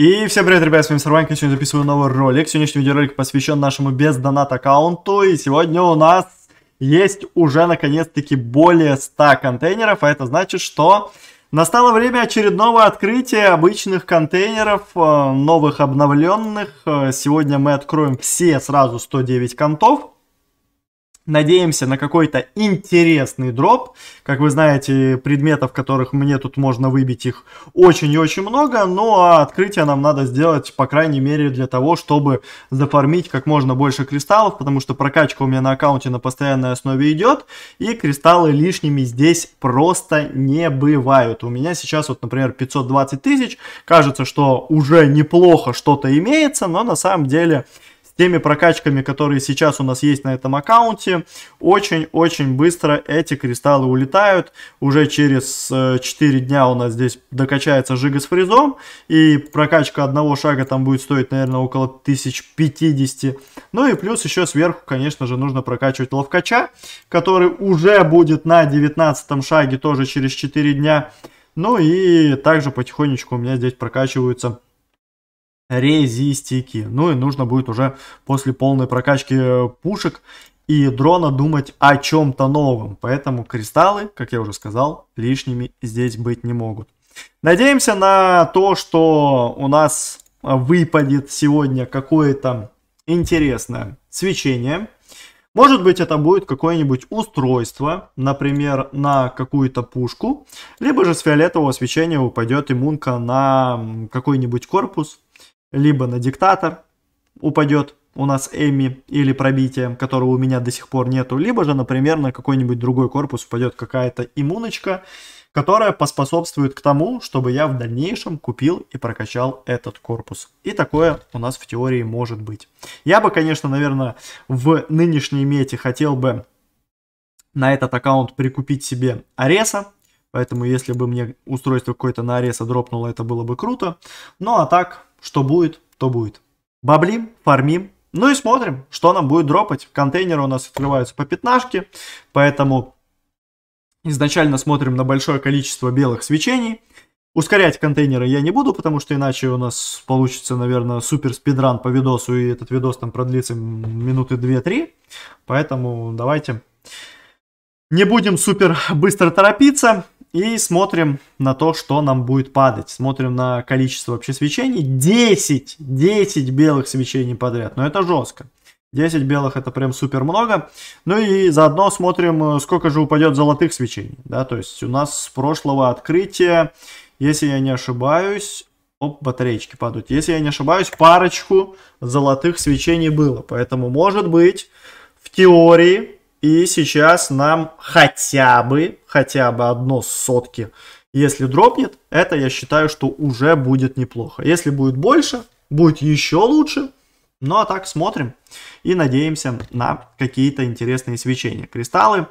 И всем привет, ребят, с вами Сарванька, сегодня записываю новый ролик. Сегодняшний видеоролик посвящен нашему без донат аккаунту, и сегодня у нас есть уже наконец-таки более 100 контейнеров, а это значит, что настало время очередного открытия обычных контейнеров, э, новых обновленных. Э, сегодня мы откроем все сразу 109 контов. Надеемся на какой-то интересный дроп. Как вы знаете, предметов, которых мне тут можно выбить, их очень и очень много. Ну а открытие нам надо сделать, по крайней мере, для того, чтобы зафармить как можно больше кристаллов. Потому что прокачка у меня на аккаунте на постоянной основе идет. И кристаллы лишними здесь просто не бывают. У меня сейчас вот, например, 520 тысяч. Кажется, что уже неплохо что-то имеется, но на самом деле теми прокачками, которые сейчас у нас есть на этом аккаунте, очень-очень быстро эти кристаллы улетают. Уже через 4 э, дня у нас здесь докачается жига с фризом, и прокачка одного шага там будет стоить, наверное, около 1050. Ну и плюс еще сверху, конечно же, нужно прокачивать ловкача, который уже будет на 19 шаге тоже через 4 дня. Ну и также потихонечку у меня здесь прокачиваются резистики. Ну и нужно будет уже после полной прокачки э, пушек и дрона думать о чем-то новом. Поэтому кристаллы, как я уже сказал, лишними здесь быть не могут. Надеемся на то, что у нас выпадет сегодня какое-то интересное свечение. Может быть это будет какое-нибудь устройство, например, на какую-то пушку, либо же с фиолетового свечения упадет иммунка на какой-нибудь корпус, либо на диктатор упадет у нас Эми или пробитием, которого у меня до сих пор нету, либо же, например, на какой-нибудь другой корпус упадет какая-то иммуночка, которая поспособствует к тому, чтобы я в дальнейшем купил и прокачал этот корпус. И такое у нас в теории может быть. Я бы, конечно, наверное, в нынешней мете хотел бы на этот аккаунт прикупить себе Ареса, поэтому если бы мне устройство какое-то на Ареса дропнуло, это было бы круто. Ну а так, что будет, то будет. Баблим, фармим. Ну и смотрим, что нам будет дропать. Контейнеры у нас открываются по пятнашке, поэтому изначально смотрим на большое количество белых свечений. Ускорять контейнеры я не буду, потому что иначе у нас получится, наверное, супер спидран по видосу, и этот видос там продлится минуты 2-3. Поэтому давайте не будем супер быстро торопиться и смотрим на то, что нам будет падать. Смотрим на количество вообще свечений. 10! 10 белых свечений подряд. Но это жестко. 10 белых это прям супер много. Ну и заодно смотрим, сколько же упадет золотых свечений. Да, то есть у нас с прошлого открытия, если я не ошибаюсь, оп, батареечки падают. Если я не ошибаюсь, парочку золотых свечений было. Поэтому может быть в теории и сейчас нам хотя бы, хотя бы одно сотки. Если дропнет, это я считаю, что уже будет неплохо. Если будет больше, будет еще лучше. Ну а так смотрим и надеемся на какие-то интересные свечения. Кристаллы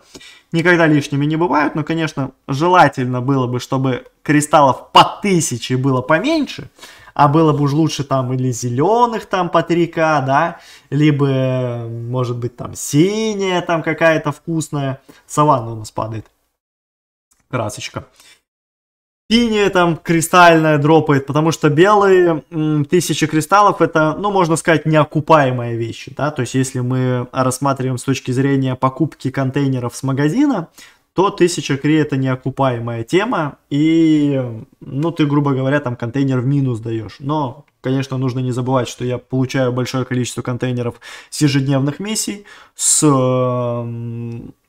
никогда лишними не бывают, но, конечно, желательно было бы, чтобы кристаллов по тысяче было поменьше а было бы уж лучше там или зеленых там по 3К, да, либо, может быть, там синяя там какая-то вкусная. Саванна у нас падает. Красочка. Синяя там кристальная дропает, потому что белые тысячи кристаллов это, ну, можно сказать, неокупаемая вещь, да, то есть если мы рассматриваем с точки зрения покупки контейнеров с магазина, то 1000 кри это неокупаемая тема, и, ну, ты, грубо говоря, там контейнер в минус даешь. Но, конечно, нужно не забывать, что я получаю большое количество контейнеров с ежедневных миссий, с э,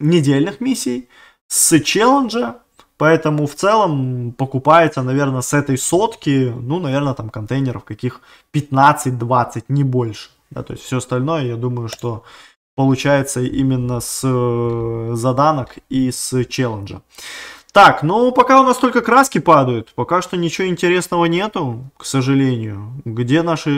недельных миссий, с челленджа, поэтому в целом покупается, наверное, с этой сотки, ну, наверное, там контейнеров каких 15-20, не больше. Да, то есть все остальное, я думаю, что получается именно с э, заданок и с челленджа. Так, ну пока у нас только краски падают, пока что ничего интересного нету, к сожалению. Где наши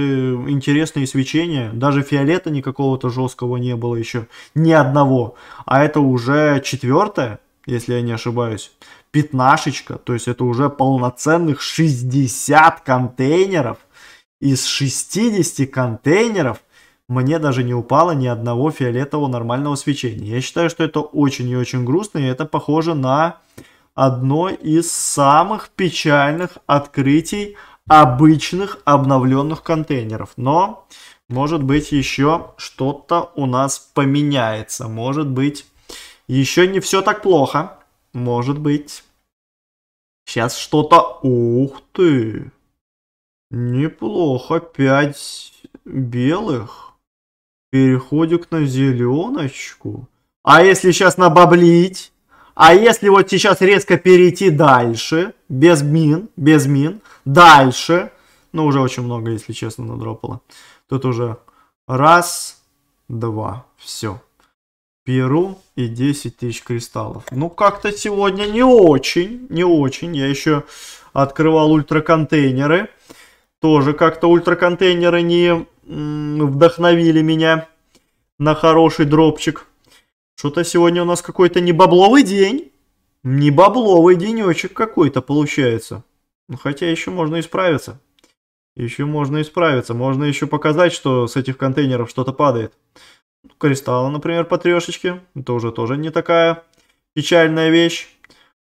интересные свечения? Даже фиолета никакого-то жесткого не было еще, ни одного. А это уже четвертое, если я не ошибаюсь, пятнашечка, то есть это уже полноценных 60 контейнеров из 60 контейнеров мне даже не упало ни одного фиолетового нормального свечения. Я считаю, что это очень и очень грустно, и это похоже на одно из самых печальных открытий обычных обновленных контейнеров. Но, может быть, еще что-то у нас поменяется. Может быть, еще не все так плохо. Может быть, сейчас что-то... Ух ты! Неплохо, 5 белых. Переходик на зеленочку. А если сейчас набаблить? А если вот сейчас резко перейти дальше, без мин, без мин, дальше, ну уже очень много, если честно, надропало. Тут уже раз, два, все. Перу и 10 тысяч кристаллов. Ну как-то сегодня не очень, не очень. Я еще открывал ультраконтейнеры. Тоже как-то ультраконтейнеры не вдохновили меня на хороший дропчик. Что-то сегодня у нас какой-то не бабловый день. Не бабловый денечек какой-то получается. Ну, хотя еще можно исправиться. Еще можно исправиться. Можно еще показать, что с этих контейнеров что-то падает. Кристаллы, например, по трешечке. Это уже тоже не такая печальная вещь.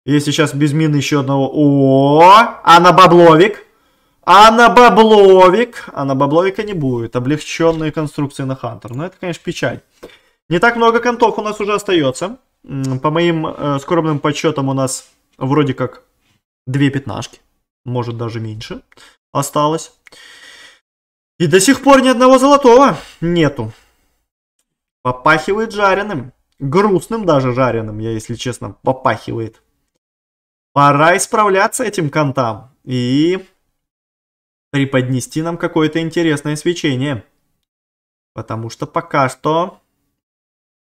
Если сейчас без мины еще одного... О, -о, -о! а на бабловик? А на бабловик, а на бабловика не будет. Облегченные конструкции на Хантер. Но ну, это, конечно, печаль. Не так много контов у нас уже остается. По моим э, скромным подсчетам у нас вроде как две пятнашки. Может даже меньше осталось. И до сих пор ни одного золотого нету. Попахивает жареным. Грустным даже жареным, я если честно, попахивает. Пора исправляться этим контам. И преподнести нам какое-то интересное свечение. Потому что пока что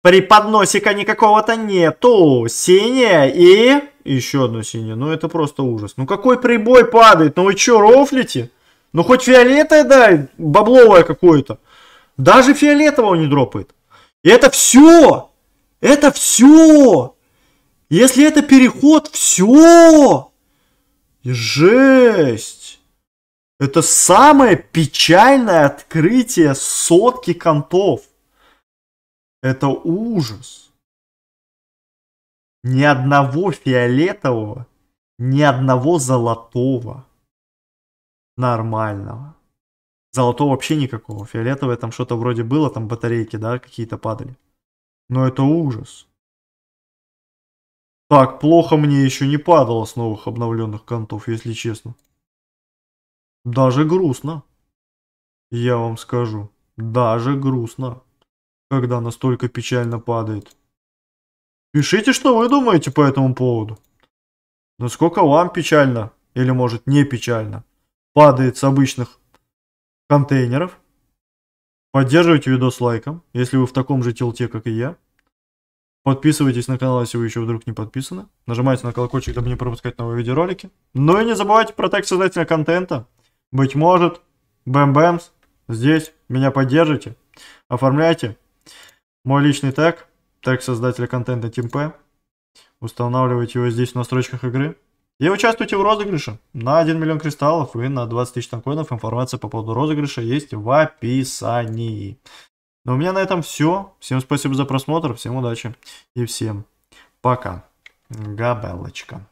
преподносика никакого-то нету. Синее и... Еще одно синее. Ну это просто ужас. Ну какой прибой падает? Ну вы чё, рофлите? Ну хоть фиолетовое, да, бабловое какое-то. Даже фиолетового не дропает. И это все! Это все! Если это переход, все! Жесть! Это самое печальное открытие сотки контов. Это ужас. Ни одного фиолетового, ни одного золотого нормального. Золотого вообще никакого. Фиолетовое там что-то вроде было, там батарейки, да, какие-то падали. Но это ужас. Так, плохо мне еще не падало с новых обновленных контов, если честно. Даже грустно. Я вам скажу, даже грустно, когда настолько печально падает. Пишите, что вы думаете по этому поводу. Насколько вам печально, или может не печально, падает с обычных контейнеров. Поддерживайте видос лайком, если вы в таком же телте, как и я. Подписывайтесь на канал, если вы еще вдруг не подписаны. Нажимайте на колокольчик, чтобы не пропускать новые видеоролики. Ну и не забывайте про тег создателя контента. Быть может, Бэмбэмс, здесь меня поддержите, оформляйте. Мой личный тег, тег создателя контента TeamP. Устанавливайте его здесь в настройках игры. И участвуйте в розыгрыше. На 1 миллион кристаллов и на 20 тысяч танкоинов информация по поводу розыгрыша есть в описании. Но ну, у меня на этом все. Всем спасибо за просмотр, всем удачи и всем пока. Габелочка.